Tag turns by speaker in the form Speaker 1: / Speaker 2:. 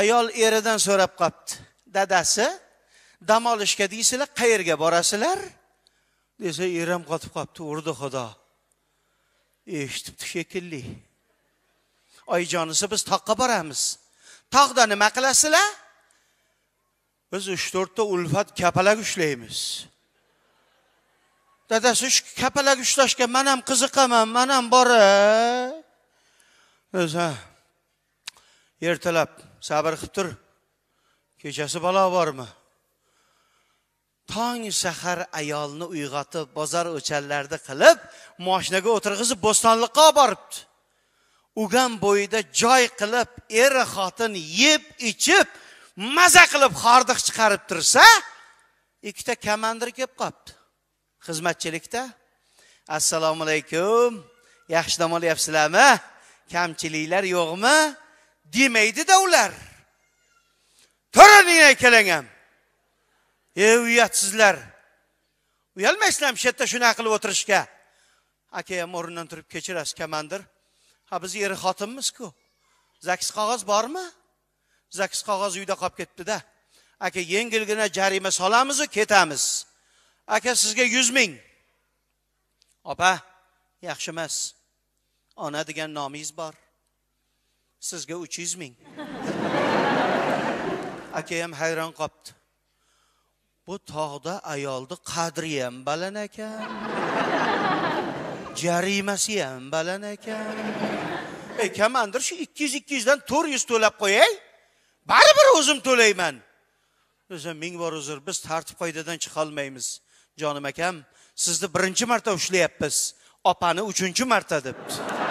Speaker 1: ayol eridan so'rab qolibdi dadasi dam olishga deysizlar qayerga borasizlar desa erim qotib qolibdi urdi xudo eshitibdi shekilli oyijonisi biz toqqa boramiz tog'da nima qilasizlar biz uch to'rtta ulfat kapalak ushlaymiz dadasi shu kapalak ushlashga man ham qiziqaman man ham boray desa ertalab sabr qilib tur kechasi balo bormi tong sahar ayolni uyg'otib bozor o'chanlarni qilib moshinaga o'tirg'izib bo'stonliqqa olib boribdi ugan bo'yida joy qilib er xotin yeb ichib maza qilib hordiq chiqarib tursa ikkita komandir kelib qolibdi xizmatchilikda assalomu alaykum yaxshi dam olyapsizlarmi kamchiliklar yo'qmi demaydida ular to'raninglar ikkalang ham ey uyatsizlar uyalmaysizlarmi shu yerda shunaqa qilib o'tirishga aka ham o'rnidan turib kechirasiz komandir ha biz er xotinmizku zakis qog'oz bormi zakis qog'oz uyda qolib ketdida aka yengilgina jarima solamizu ketamiz aka sizga yuz ming opa yaxshi emas ona degan nomingiz bor sizga uch yuz ming akam hayron qolibdi bu tog'da ayolni qadri ham baland ekan jarimasi ham baland ekan ey kamandir shu ikki yuz ikki yuzdan to'rt yuz to'lab qo'yay baribir o'zim to'layman desa ming bor uzr biz tartib qoidadan chiqolmaymiz jonim akam sizni birinchi marta ushlayapmiz opani uchinchi marta debdi